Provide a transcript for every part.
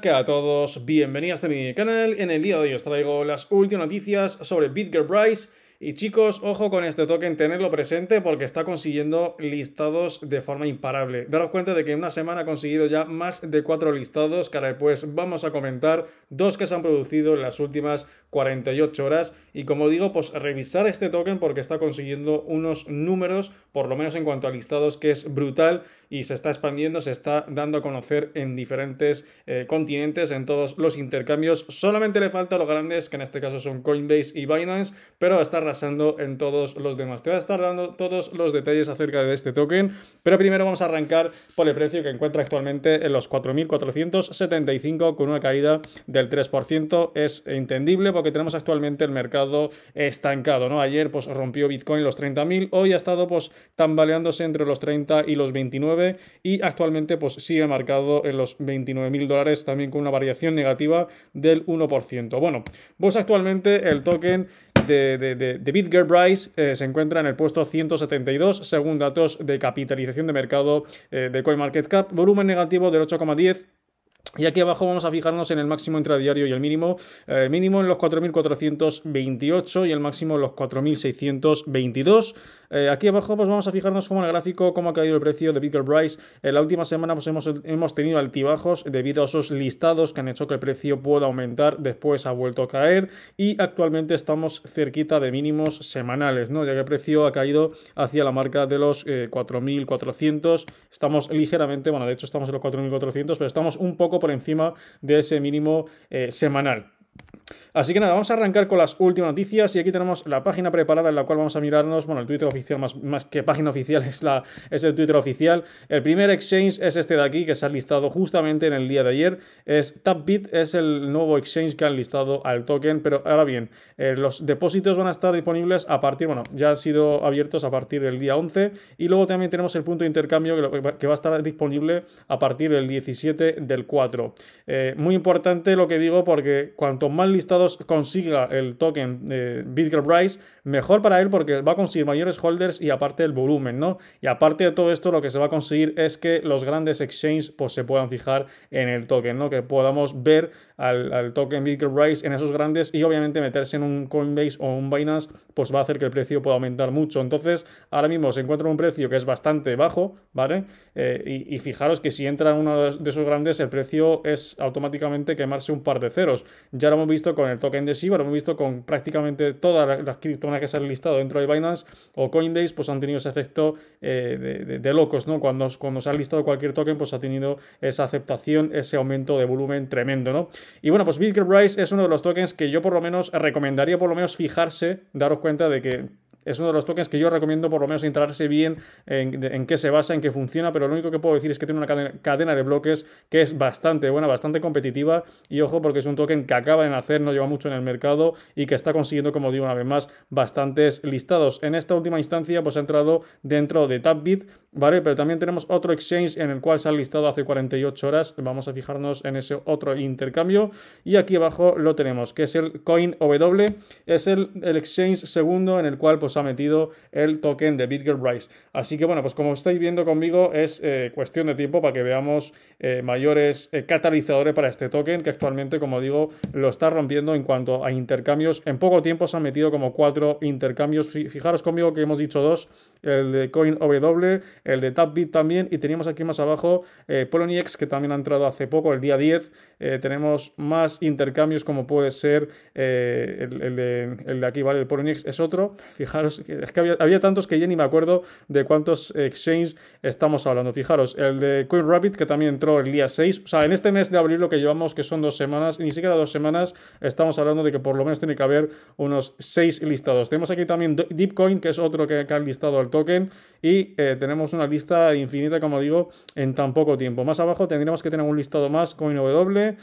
que a todos, bienvenidos a mi canal. En el día de hoy os traigo las últimas noticias sobre Bitger Bryce. Y chicos, ojo con este token, tenerlo presente porque está consiguiendo listados de forma imparable. Daros cuenta de que en una semana ha conseguido ya más de cuatro listados, que ahora después vamos a comentar, dos que se han producido en las últimas 48 horas. Y como digo, pues revisar este token porque está consiguiendo unos números, por lo menos en cuanto a listados, que es brutal y se está expandiendo, se está dando a conocer en diferentes eh, continentes, en todos los intercambios. Solamente le falta a los grandes, que en este caso son Coinbase y Binance, pero está pasando en todos los demás. Te va a estar dando todos los detalles acerca de este token, pero primero vamos a arrancar por el precio que encuentra actualmente en los 4.475 con una caída del 3%. Es entendible porque tenemos actualmente el mercado estancado, ¿no? Ayer pues rompió Bitcoin los 30.000, hoy ha estado pues tambaleándose entre los 30 y los 29 y actualmente pues sigue marcado en los 29.000 dólares también con una variación negativa del 1%. Bueno, pues actualmente el token de, de, de, Price eh, se encuentra en el puesto 172 según datos de capitalización de mercado eh, de CoinMarketCap, volumen negativo del 8,10%. Y aquí abajo vamos a fijarnos en el máximo intradiario y el mínimo. Eh, mínimo en los 4.428 y el máximo en los 4.622. Eh, aquí abajo pues vamos a fijarnos cómo en el gráfico cómo ha caído el precio de Bitcoin Bryce En eh, la última semana pues hemos, hemos tenido altibajos debido a esos listados que han hecho que el precio pueda aumentar, después ha vuelto a caer y actualmente estamos cerquita de mínimos semanales, ¿no? ya que el precio ha caído hacia la marca de los 4.400. Eh, estamos ligeramente, bueno, de hecho estamos en los 4.400, pero estamos un poco por encima de ese mínimo semanal. Así que nada, vamos a arrancar con las últimas noticias y aquí tenemos la página preparada en la cual vamos a mirarnos, bueno, el Twitter oficial más, que página oficial es, la, es el Twitter oficial. El primer exchange es este de aquí que se ha listado justamente en el día de ayer. Es Tapbit, es el nuevo exchange que han listado al token, pero ahora bien, eh, los depósitos van a estar disponibles a partir, bueno, ya han sido abiertos a partir del día 11 y luego también tenemos el punto de intercambio que, va a estar disponible a partir del 17 del 4. Eh, muy importante lo que digo porque cuanto más listado consiga el token de Bitcoin Price, mejor para él porque va a conseguir mayores holders y aparte el volumen, ¿no? Y aparte de todo esto, lo que se va a conseguir es que los grandes exchanges pues, se puedan fijar en el token, ¿no? Que podamos ver al, token Bitcoin Price en esos grandes y obviamente meterse en un Coinbase o un Binance pues va a hacer que el precio pueda aumentar mucho. Entonces, ahora mismo se encuentra un precio que es bastante bajo, ¿vale? Eh, y, y, fijaros que si entra uno de esos grandes, el precio es automáticamente quemarse un par de ceros. Ya lo hemos visto con el el token de Shiba, lo hemos visto con prácticamente todas las criptomonedas que se han listado dentro de Binance o Coinbase, pues han tenido ese efecto eh, de, locos, ¿no? Cuando, cuando se ha listado cualquier token, pues ha tenido esa aceptación, ese aumento de volumen tremendo, ¿no? Y bueno, pues Bitcoin Price es uno de los tokens que yo por lo menos recomendaría por lo menos fijarse, daros cuenta de que es uno de los tokens que yo recomiendo por lo menos entrarse bien en, en, qué se basa, en qué funciona, pero lo único que puedo decir es que tiene una cadena, de bloques que es bastante buena, bastante competitiva y ojo porque es un token que acaba de nacer, no lleva mucho en el mercado y que está consiguiendo, como digo una vez más, bastantes listados. En esta última instancia pues ha entrado dentro de Tapbit, ¿vale? Pero también tenemos otro exchange en el cual se ha listado hace 48 horas, vamos a fijarnos en ese otro intercambio y aquí abajo lo tenemos, que es el CoinW. es el, el exchange segundo en el cual pues ha metido el token de Bitger Price. Así que bueno, pues como estáis viendo conmigo, es eh, cuestión de tiempo para que veamos eh, mayores eh, catalizadores para este token, que actualmente, como digo, lo está rompiendo en cuanto a intercambios. En poco tiempo se han metido como cuatro intercambios. Fijaros conmigo que hemos dicho dos, el de CoinW, el de TapBit también, y teníamos aquí más abajo Poloniex, que también ha entrado hace poco, el día 10. tenemos más intercambios como puede ser el, de, el, de, aquí, ¿vale? El Poloniex es otro. Fijaros es que había, tantos que ya ni me acuerdo de cuántos exchanges estamos hablando. Fijaros, el de CoinRabbit, que también entró el día 6. O sea, en este mes de abril lo que llevamos, que son dos semanas, ni siquiera dos semanas, estamos hablando de que por lo menos tiene que haber unos 6 listados. Tenemos aquí también Deepcoin, que es otro que, ha han listado al token, y eh, tenemos una lista infinita, como digo, en tan poco tiempo. Más abajo tendríamos que tener un listado más, CoinW, eh,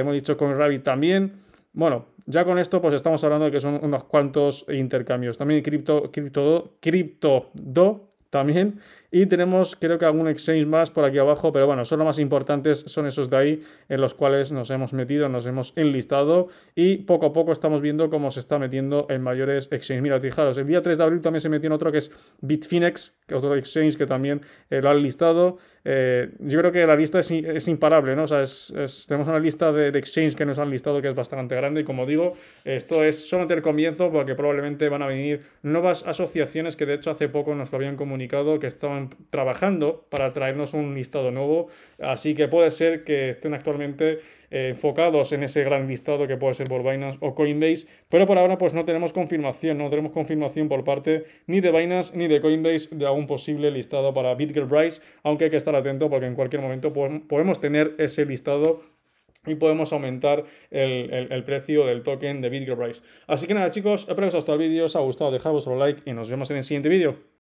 hemos dicho CoinRabbit también. Bueno, ya con esto pues estamos hablando de que son unos cuantos intercambios. También cripto, cripto, cripto do también y tenemos creo que algún exchange más por aquí abajo, pero bueno, son los más importantes, son esos de ahí en los cuales nos hemos metido, nos hemos enlistado y poco a poco estamos viendo cómo se está metiendo en mayores exchanges. Mira, fijaros, el día 3 de abril también se metió en otro que es Bitfinex, que otro exchange que también eh, lo han listado. Eh, yo creo que la lista es, imparable, ¿no? O sea, es, tenemos una lista de, de exchanges que nos han listado que es bastante grande y como digo, esto es solamente el comienzo porque probablemente van a venir nuevas asociaciones que de hecho hace poco nos lo habían comunicado que estaban trabajando para traernos un listado nuevo, así que puede ser que estén actualmente eh, enfocados en ese gran listado que puede ser por Binance o Coinbase, pero por ahora pues no tenemos confirmación, no tenemos confirmación por parte ni de Binance ni de Coinbase de algún posible listado para Bitcoin aunque hay que estar atento porque en cualquier momento podemos tener ese listado y podemos aumentar el, precio del token de Bitcoin Así que nada chicos, espero que os haya gustado el vídeo, os ha gustado, dejad vuestro like y nos vemos en el siguiente vídeo.